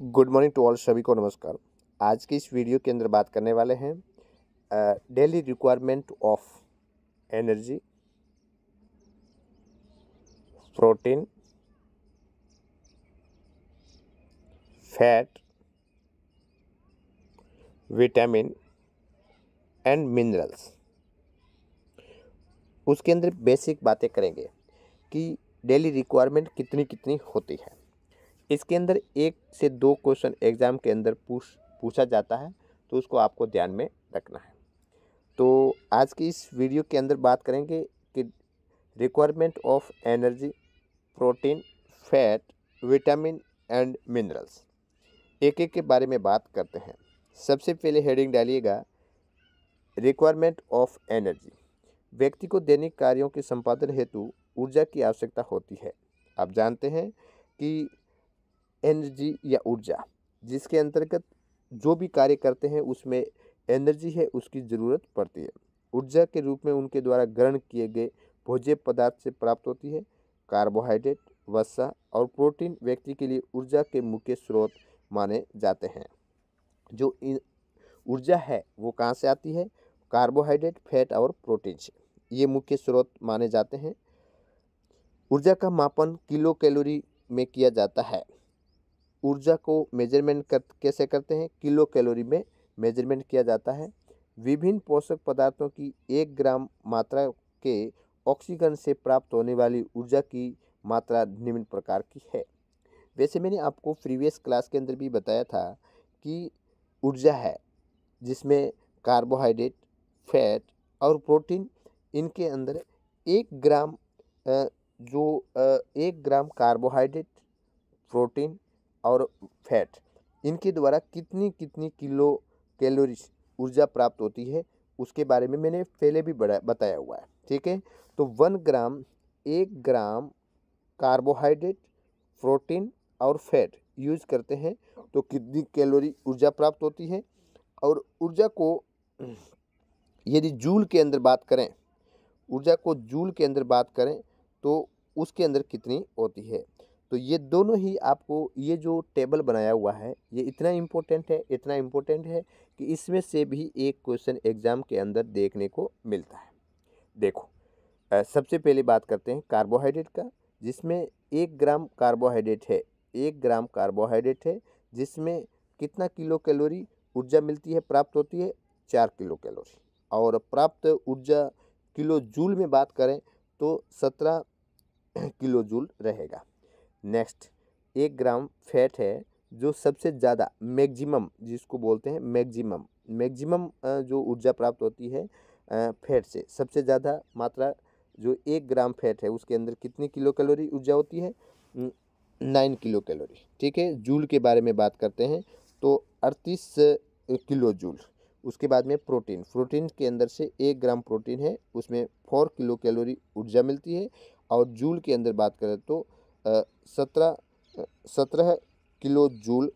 good morning to all सभी को नमस्कार आज की इस वीडियो के अंदर बात करने वाले हैं daily requirement of energy protein fat vitamin and minerals उसके अंदर बेसिक बातें करेंगे कि डेली रिक्वायरमेंट कितनी कितनी होती है इसके अंदर एक से दो क्वेश्चन एग्ज़ाम के अंदर पूछ पूछा जाता है तो उसको आपको ध्यान में रखना है तो आज की इस वीडियो के अंदर बात करेंगे कि requirement of energy protein fat vitamin and minerals एक एक के बारे में बात करते हैं सबसे पहले हेडिंग डालिएगा रिक्वायरमेंट ऑफ एनर्जी व्यक्ति को दैनिक कार्यों के संपादन हेतु ऊर्जा की आवश्यकता होती है आप जानते हैं कि एनर्जी या ऊर्जा जिसके अंतर्गत जो भी कार्य करते हैं उसमें एनर्जी है उसकी ज़रूरत पड़ती है ऊर्जा के रूप में उनके द्वारा ग्रहण किए गए भोज्य पदार्थ से प्राप्त होती है कार्बोहाइड्रेट वसा और प्रोटीन व्यक्ति के लिए ऊर्जा के मुख्य स्रोत माने जाते हैं जो ऊर्जा है वो कहाँ से आती है कार्बोहाइड्रेट फैट और प्रोटीन से ये मुख्य स्रोत माने जाते हैं ऊर्जा का मापन किलो कैलोरी में किया जाता है ऊर्जा को मेजरमेंट कर कैसे करते हैं किलो कैलोरी में मेजरमेंट किया जाता है विभिन्न पोषक पदार्थों की एक ग्राम मात्रा के ऑक्सीजन से प्राप्त होने वाली ऊर्जा की मात्रा निम्न प्रकार की है वैसे मैंने आपको प्रीवियस क्लास के अंदर भी बताया था कि ऊर्जा है जिसमें कार्बोहाइड्रेट फैट और प्रोटीन इनके अंदर एक ग्राम जो एक ग्राम कार्बोहाइड्रेट प्रोटीन और फैट इनके द्वारा कितनी कितनी किलो कैलोरीज ऊर्जा प्राप्त होती है उसके बारे में मैंने पहले भी बड़ा बताया हुआ है ठीक है तो वन ग्राम एक ग्राम कार्बोहाइड्रेट प्रोटीन और फैट यूज करते हैं तो कितनी कैलोरी ऊर्जा प्राप्त होती है और ऊर्जा को यदि जूल के अंदर बात करें ऊर्जा को जूल के अंदर बात करें तो उसके अंदर कितनी होती है तो ये दोनों ही आपको ये जो टेबल बनाया हुआ है ये इतना इम्पोर्टेंट है इतना इम्पोर्टेंट है कि इसमें से भी एक क्वेश्चन एग्ज़ाम के अंदर देखने को मिलता है देखो सबसे पहले बात करते हैं कार्बोहाइड्रेट का जिसमें एक ग्राम कार्बोहाइड्रेट है एक ग्राम कार्बोहाइड्रेट है जिसमें कितना किलो कैलोरी ऊर्जा मिलती है प्राप्त होती है चार किलो कैलोरी और प्राप्त ऊर्जा किलो जूल में बात करें तो सत्रह किलो जूल रहेगा नेक्स्ट एक ग्राम फैट है जो सबसे ज़्यादा मैक्सिमम जिसको बोलते हैं मैक्सिमम मैक्सिमम जो ऊर्जा प्राप्त होती है फैट से सबसे ज़्यादा मात्रा जो एक ग्राम फैट है उसके अंदर कितनी किलो कैलोरी ऊर्जा होती है नाइन किलो कैलोरी ठीक है जूल के बारे में बात करते हैं तो अड़तीस किलो जूल उसके बाद में प्रोटीन प्रोटीन के अंदर से एक ग्राम प्रोटीन है उसमें फोर किलो कैलोरी ऊर्जा मिलती है और जूल के अंदर बात करें तो सत्रह सत्रह किलो जूल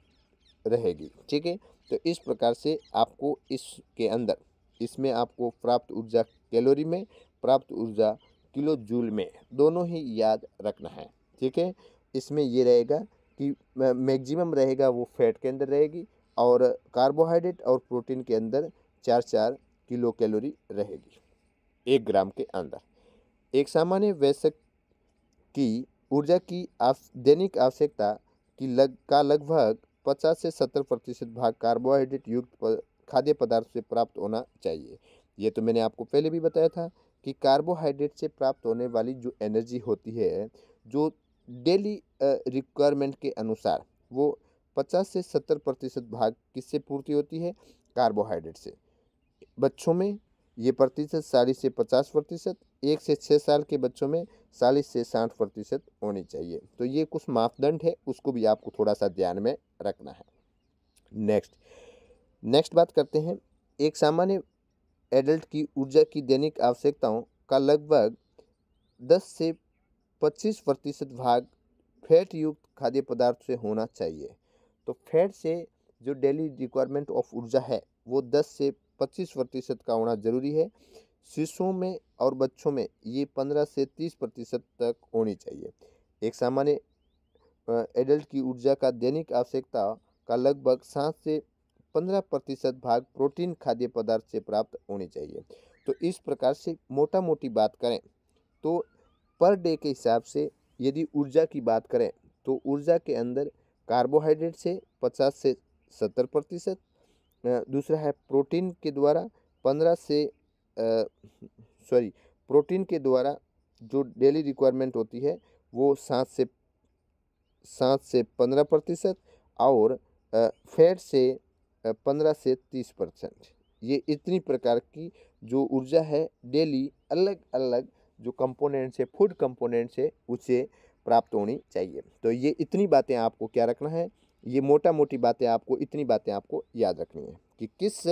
रहेगी ठीक है तो इस प्रकार से आपको इसके अंदर इसमें आपको प्राप्त ऊर्जा कैलोरी में प्राप्त ऊर्जा किलो जूल में दोनों ही याद रखना है ठीक है इसमें ये रहेगा कि मैक्सिमम रहेगा वो फैट के अंदर रहेगी और कार्बोहाइड्रेट और प्रोटीन के अंदर चार चार किलो कैलोरी रहेगी एक ग्राम के अंदर एक सामान्य वयस्क की ऊर्जा की दैनिक आवश्यकता की लग का लगभग 50 से 70 प्रतिशत भाग कार्बोहाइड्रेट युक्त खाद्य पदार्थ से प्राप्त होना चाहिए ये तो मैंने आपको पहले भी बताया था कि कार्बोहाइड्रेट से प्राप्त होने वाली जो एनर्जी होती है जो डेली रिक्वायरमेंट के अनुसार वो 50 से 70 प्रतिशत भाग किससे पूर्ति होती है कार्बोहाइड्रेट से बच्चों में ये प्रतिशत साढ़े से पचास प्रतिशत एक से छः साल के बच्चों में चालीस से साठ प्रतिशत होनी चाहिए तो ये कुछ मापदंड है उसको भी आपको थोड़ा सा ध्यान में रखना है नेक्स्ट नेक्स्ट बात करते हैं एक सामान्य एडल्ट की ऊर्जा की दैनिक आवश्यकताओं का लगभग दस से पच्चीस प्रतिशत भाग फैट युक्त खाद्य पदार्थ से होना चाहिए तो फैट से जो डेली रिक्वायरमेंट ऑफ ऊर्जा है वो दस से पच्चीस प्रतिशत का होना ज़रूरी है शिशुओं में और बच्चों में ये पंद्रह से तीस प्रतिशत तक होनी चाहिए एक सामान्य एडल्ट की ऊर्जा का दैनिक आवश्यकता का लगभग सात से पंद्रह प्रतिशत भाग प्रोटीन खाद्य पदार्थ से प्राप्त होनी चाहिए तो इस प्रकार से मोटा मोटी बात करें तो पर डे के हिसाब से यदि ऊर्जा की बात करें तो ऊर्जा के अंदर कार्बोहाइड्रेट से पचास से सत्तर प्रतिशत दूसरा है प्रोटीन के द्वारा पंद्रह से सॉरी प्रोटीन के द्वारा जो डेली रिक्वायरमेंट होती है वो सात से सात से पंद्रह प्रतिशत और फैट से पंद्रह से तीस परसेंट ये इतनी प्रकार की जो ऊर्जा है डेली अलग अलग जो कंपोनेंट्स है फूड कंपोनेंट है उसे प्राप्त होनी चाहिए तो ये इतनी बातें आपको क्या रखना है ये मोटा मोटी बातें आपको इतनी बातें आपको याद रखनी है कि किस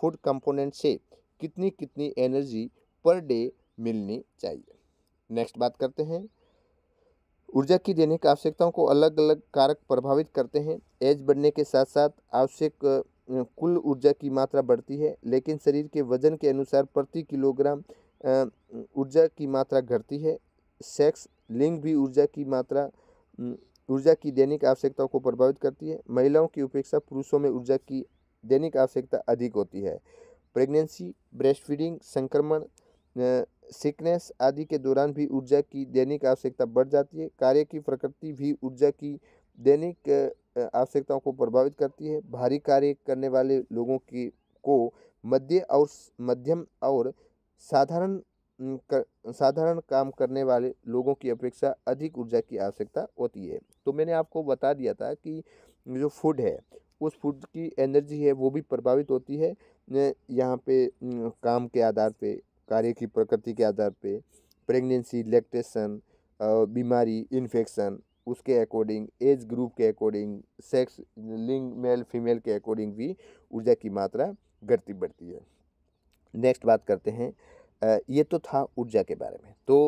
फूड कंपोनेंट से कितनी कितनी एनर्जी पर डे मिलनी चाहिए नेक्स्ट बात करते हैं ऊर्जा की दैनिक आवश्यकताओं को अलग अलग कारक प्रभावित करते हैं एज बढ़ने के साथ साथ आवश्यक कुल ऊर्जा की मात्रा बढ़ती है लेकिन शरीर के वजन के अनुसार प्रति किलोग्राम ऊर्जा की मात्रा घटती है सेक्स लिंग भी ऊर्जा की मात्रा ऊर्जा की दैनिक आवश्यकताओं को प्रभावित करती है महिलाओं की अपेक्षा पुरुषों में ऊर्जा की दैनिक आवश्यकता अधिक होती है प्रेगनेंसी ब्रेस्ट फीडिंग संक्रमण सिकनेस आदि के दौरान भी ऊर्जा की दैनिक आवश्यकता बढ़ जाती है कार्य की प्रकृति भी ऊर्जा की दैनिक आवश्यकताओं को प्रभावित करती है भारी कार्य करने वाले लोगों की को मध्य और मध्यम और साधारण कर, साधारण काम करने वाले लोगों की अपेक्षा अधिक ऊर्जा की आवश्यकता होती है तो मैंने आपको बता दिया था कि जो फूड है उस फूड की एनर्जी है वो भी प्रभावित होती है यहाँ पे काम के आधार पे कार्य की प्रकृति के आधार पे प्रेगनेंसी लैक्टेशन बीमारी इन्फेक्शन उसके अकॉर्डिंग एज ग्रुप के अकॉर्डिंग सेक्स लिंग मेल फीमेल के अकॉर्डिंग भी ऊर्जा की मात्रा घटती बढ़ती है नेक्स्ट बात करते हैं ये तो था ऊर्जा के बारे में तो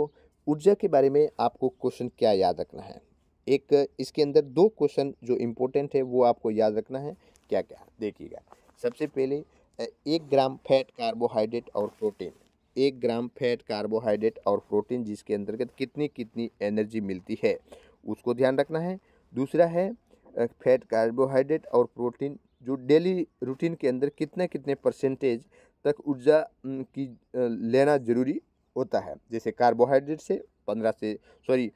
ऊर्जा के बारे में आपको क्वेश्चन क्या याद रखना है एक इसके अंदर दो क्वेश्चन जो इम्पोर्टेंट है वो आपको याद रखना है क्या क्या देखिएगा सबसे पहले एक ग्राम फैट कार्बोहाइड्रेट और प्रोटीन एक ग्राम फैट कार्बोहाइड्रेट और प्रोटीन जिसके अंतर्गत कितनी कितनी एनर्जी मिलती है उसको ध्यान रखना है दूसरा है फैट कार्बोहाइड्रेट और प्रोटीन जो डेली रूटीन के अंदर कितने कितने परसेंटेज तक ऊर्जा की लेना जरूरी होता है जैसे कार्बोहाइड्रेट से पंद्रह से सॉरी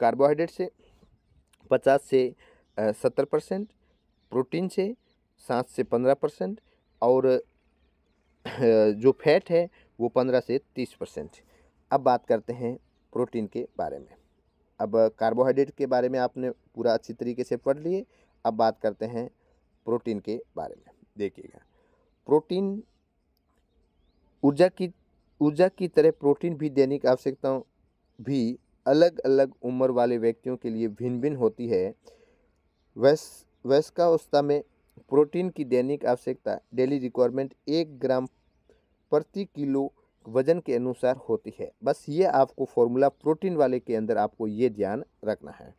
कार्बोहाइड्रेट से पचास से सत्तर परसेंट प्रोटीन से सात से पंद्रह परसेंट और जो फैट है वो पंद्रह से तीस परसेंट अब बात करते हैं प्रोटीन के बारे में अब कार्बोहाइड्रेट के बारे में आपने पूरा अच्छी तरीके से पढ़ लिए अब बात करते हैं प्रोटीन के बारे में देखिएगा प्रोटीन ऊर्जा की ऊर्जा की तरह प्रोटीन भी दैनिक आवश्यकताओं भी अलग अलग उम्र वाले व्यक्तियों के लिए भिन्न भिन्न होती है वैस वैस्कावस्था में प्रोटीन की दैनिक आवश्यकता डेली रिक्वायरमेंट एक ग्राम प्रति किलो वजन के अनुसार होती है बस ये आपको फॉर्मूला प्रोटीन वाले के अंदर आपको ये ध्यान रखना है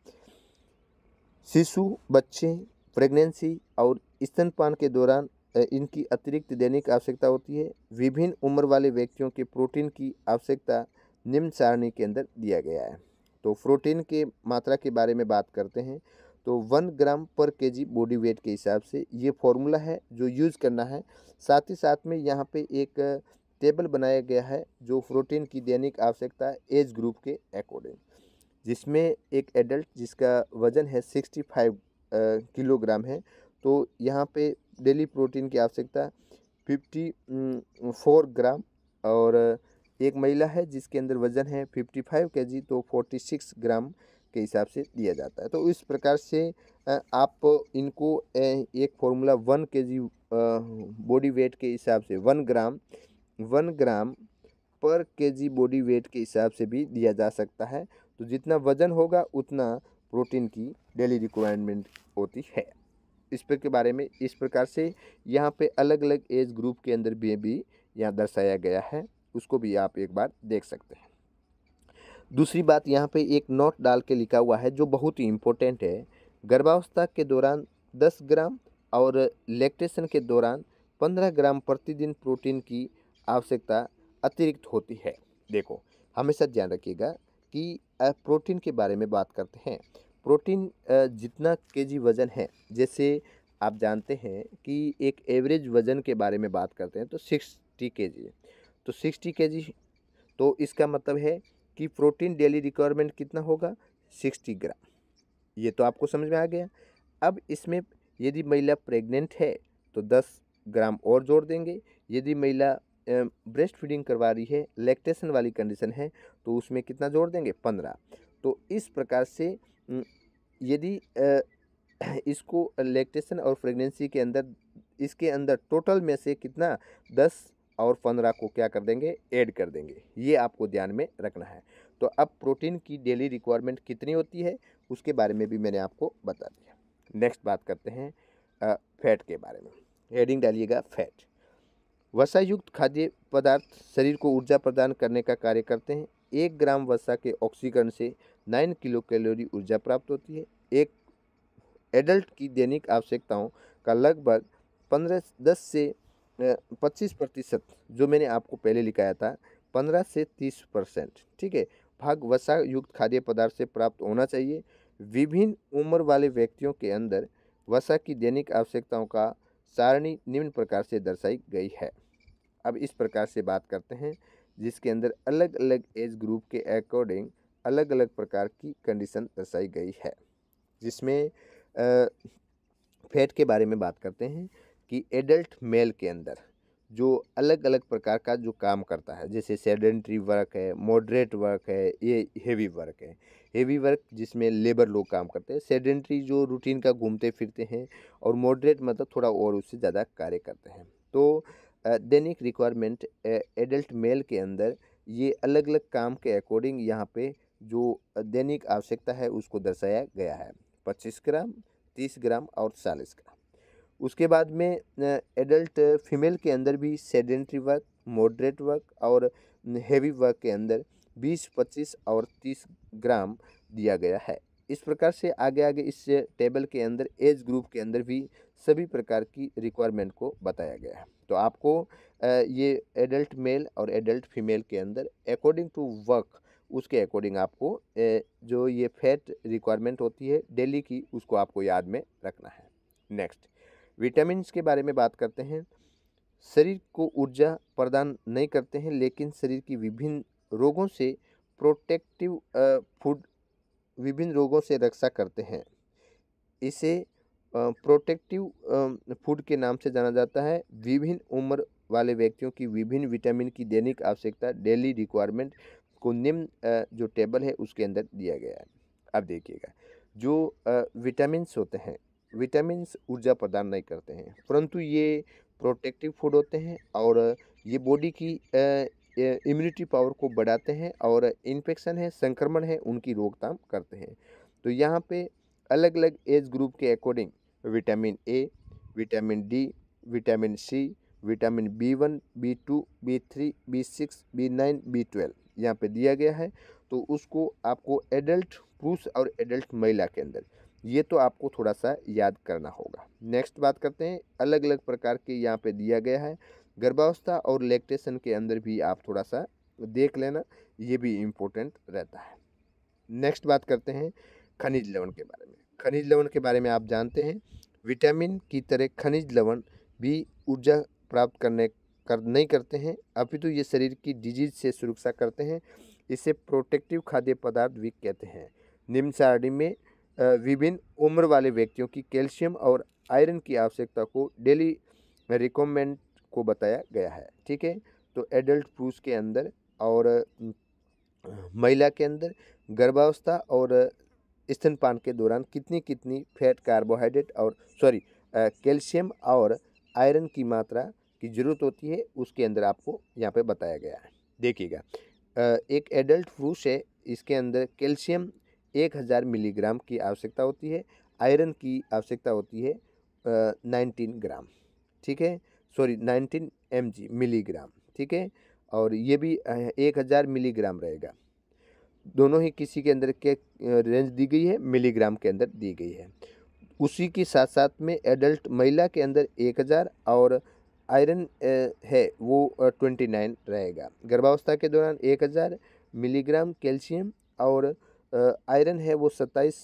शिशु बच्चे प्रेगनेंसी और स्तनपान के दौरान इनकी अतिरिक्त दैनिक आवश्यकता होती है विभिन्न उम्र वाले व्यक्तियों के प्रोटीन की आवश्यकता निम्न सारणी के अंदर दिया गया है तो प्रोटीन के मात्रा के बारे में बात करते हैं तो वन ग्राम पर केजी बॉडी वेट के हिसाब से ये फॉर्मूला है जो यूज़ करना है साथ ही साथ में यहाँ पे एक टेबल बनाया गया है जो प्रोटीन की दैनिक आवश्यकता एज ग्रुप के अकॉर्डिंग जिसमें एक एडल्ट जिसका वज़न है सिक्सटी फाइव किलोग्राम है तो यहाँ पे डेली प्रोटीन की आवश्यकता फिफ्टी फोर ग्राम और एक महिला है जिसके अंदर वजन है 55 जी तो 46 ग्राम के हिसाब से दिया जाता है तो इस प्रकार से आप इनको एक फॉर्मूला वन के जी बॉडी वेट के हिसाब से वन ग्राम वन ग्राम पर के जी बॉडी वेट के हिसाब से भी दिया जा सकता है तो जितना वजन होगा उतना प्रोटीन की डेली रिक्वायरमेंट होती है इस पर के बारे में इस प्रकार से यहाँ पे अलग अलग एज ग्रुप के अंदर भी भी यहाँ दर्शाया गया है उसको भी आप एक बार देख सकते हैं दूसरी बात यहाँ पे एक नोट डाल के लिखा हुआ है जो बहुत ही इम्पोर्टेंट है गर्भावस्था के दौरान 10 ग्राम और लैक्टेशन के दौरान 15 ग्राम प्रतिदिन प्रोटीन की आवश्यकता अतिरिक्त होती है देखो हमेशा ध्यान रखिएगा कि प्रोटीन के बारे में बात करते हैं प्रोटीन जितना केजी वज़न है जैसे आप जानते हैं कि एक एवरेज वज़न के बारे में बात करते हैं तो सिक्सटी के जी तो सिक्सटी के तो इसका मतलब है कि प्रोटीन डेली रिक्वायरमेंट कितना होगा सिक्सटी ग्राम ये तो आपको समझ में आ गया अब इसमें यदि महिला प्रेग्नेंट है तो दस ग्राम और जोड़ देंगे यदि महिला ब्रेस्ट फीडिंग करवा रही है लैक्टेशन वाली कंडीशन है तो उसमें कितना जोड़ देंगे पंद्रह तो इस प्रकार से यदि इसको लैक्टेशन और प्रेगनेंसी के अंदर इसके अंदर टोटल में से कितना दस और पंद्रह को क्या कर देंगे ऐड कर देंगे ये आपको ध्यान में रखना है तो अब प्रोटीन की डेली रिक्वायरमेंट कितनी होती है उसके बारे में भी मैंने आपको बता दिया नेक्स्ट बात करते हैं फैट के बारे में हेडिंग डालिएगा फैट वसायुक्त खाद्य पदार्थ शरीर को ऊर्जा प्रदान करने का कार्य करते हैं एक ग्राम वसा के ऑक्सीकरण से नाइन किलो कैलोरी ऊर्जा प्राप्त होती है एक एडल्ट की दैनिक आवश्यकताओं का लगभग पंद्रह दस से पच्चीस प्रतिशत जो मैंने आपको पहले लिखाया था पंद्रह से तीस परसेंट ठीक है भाग वसा युक्त खाद्य पदार्थ से प्राप्त होना चाहिए विभिन्न उम्र वाले व्यक्तियों के अंदर वसा की दैनिक आवश्यकताओं का सारणी निम्न प्रकार से दर्शाई गई है अब इस प्रकार से बात करते हैं जिसके अंदर अलग अलग एज ग्रुप के अकॉर्डिंग अलग अलग प्रकार की कंडीशन दर्शाई गई है जिसमें फैट के बारे में बात करते हैं कि एडल्ट मेल के अंदर जो अलग अलग प्रकार का जो काम करता है जैसे सेडेंट्री वर्क है मॉडरेट वर्क है ये हेवी वर्क है हेवी वर्क जिसमें लेबर लोग काम करते हैं सेडेंट्री जो रूटीन का घूमते फिरते हैं और मॉडरेट मतलब थोड़ा और उससे ज़्यादा कार्य करते हैं तो दैनिक रिक्वायरमेंट एडल्ट मेल के अंदर ये अलग अलग काम के अकॉर्डिंग यहाँ पर जो दैनिक आवश्यकता है उसको दर्शाया गया है पच्चीस ग्राम तीस ग्राम और चालीस ग्राम उसके बाद में एडल्ट फीमेल के अंदर भी सेडेंट्री वर्क मॉडरेट वर्क और हेवी वर्क के अंदर 20, 25 और 30 ग्राम दिया गया है इस प्रकार से आगे आगे इस टेबल के अंदर एज ग्रुप के अंदर भी सभी प्रकार की रिक्वायरमेंट को बताया गया है तो आपको ये एडल्ट मेल और एडल्ट फीमेल के अंदर अकॉर्डिंग टू वर्क उसके अकॉर्डिंग आपको जो ये फैट रिक्वायरमेंट होती है डेली की उसको आपको याद में रखना है नेक्स्ट विटामिन के बारे में बात करते हैं शरीर को ऊर्जा प्रदान नहीं करते हैं लेकिन शरीर की विभिन्न रोगों से प्रोटेक्टिव फूड विभिन्न रोगों से रक्षा करते हैं इसे प्रोटेक्टिव फूड के नाम से जाना जाता है विभिन्न उम्र वाले व्यक्तियों की विभिन्न विटामिन की दैनिक आवश्यकता डेली रिक्वायरमेंट को निम्न जो टेबल है उसके अंदर दिया गया है अब देखिएगा जो विटामिन होते हैं विटामिन ऊर्जा प्रदान नहीं करते हैं परंतु ये प्रोटेक्टिव फूड होते हैं और ये बॉडी की इम्यूनिटी पावर को बढ़ाते हैं और इन्फेक्शन है संक्रमण है उनकी रोकथाम करते हैं तो यहाँ पे अलग अलग एज ग्रुप के according vitamin A vitamin D vitamin C vitamin B one B two B three B six B nine B twelve यहाँ पर दिया गया है तो उसको आपको एडल्ट पुरुष और एडल्ट महिला के अंदर ये तो आपको थोड़ा सा याद करना होगा नेक्स्ट बात करते हैं अलग अलग प्रकार के यहाँ पे दिया गया है गर्भावस्था और लेक्टेशन के अंदर भी आप थोड़ा सा देख लेना ये भी इम्पोर्टेंट रहता है नेक्स्ट बात करते हैं खनिज लवण के बारे में खनिज लवण के बारे में आप जानते हैं विटामिन की तरह खनिज लवण भी ऊर्जा प्राप्त करने कर नहीं करते हैं अपितु ये शरीर की डिजीज से सुरक्षा करते हैं इसे प्रोटेक्टिव खाद्य पदार्थ भी कहते हैं निम्न सारणी में विभिन्न उम्र वाले व्यक्तियों की कैल्शियम और आयरन की आवश्यकता को डेली रिकमेंड को बताया गया है ठीक है तो एडल्ट पुरुष के अंदर और महिला के अंदर गर्भावस्था और स्तनपान के दौरान कितनी कितनी फैट कार्बोहाइड्रेट और सॉरी कैल्शियम और आयरन की मात्रा की ज़रूरत होती है उसके अंदर आपको यहाँ पे बताया गया है देखिएगा एक एडल्ट पुरुष है इसके अंदर कैल्शियम एक हज़ार मिलीग्राम की आवश्यकता होती है आयरन की आवश्यकता होती है नाइनटीन ग्राम ठीक है सॉरी नाइनटीन एम मिलीग्राम ठीक है और ये भी एक हज़ार मिलीग्राम रहेगा दोनों ही किसी के अंदर के रेंज दी गई है मिलीग्राम के अंदर दी गई है उसी के साथ साथ में एडल्ट महिला के अंदर एक हज़ार और आयरन है वो ट्वेंटी नाइन रहेगा गर्भावस्था के दौरान एक हज़ार मिलीग्राम कैल्शियम और आयरन है वो सत्ताईस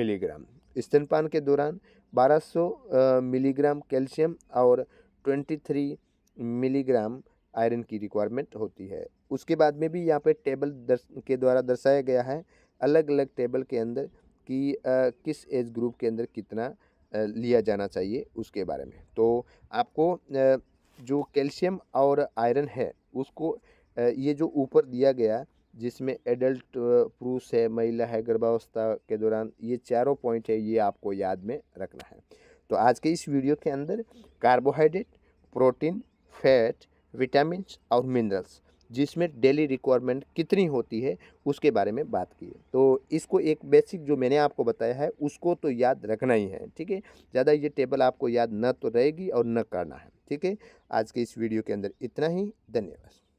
मिलीग्राम स्तनपान के दौरान 1200 मिलीग्राम कैल्शियम और 23 मिलीग्राम आयरन की रिक्वायरमेंट होती है उसके बाद में भी यहाँ पे टेबल दर्श के द्वारा दर्शाया गया है अलग अलग टेबल के अंदर कि किस एज ग्रुप के अंदर कितना लिया जाना चाहिए उसके बारे में तो आपको जो कैल्शियम और आयरन है उसको ये जो ऊपर दिया गया जिसमें एडल्ट पुरुष है महिला है गर्भावस्था के दौरान ये चारों पॉइंट है ये आपको याद में रखना है तो आज के इस वीडियो के अंदर कार्बोहाइड्रेट प्रोटीन फैट विटामिन और मिनरल्स जिसमें डेली रिक्वायरमेंट कितनी होती है उसके बारे में बात की है तो इसको एक बेसिक जो मैंने आपको बताया है उसको तो याद रखना ही है ठीक है ज़्यादा ये टेबल आपको याद न तो रहेगी और न करना है ठीक है आज के इस वीडियो के अंदर इतना ही धन्यवाद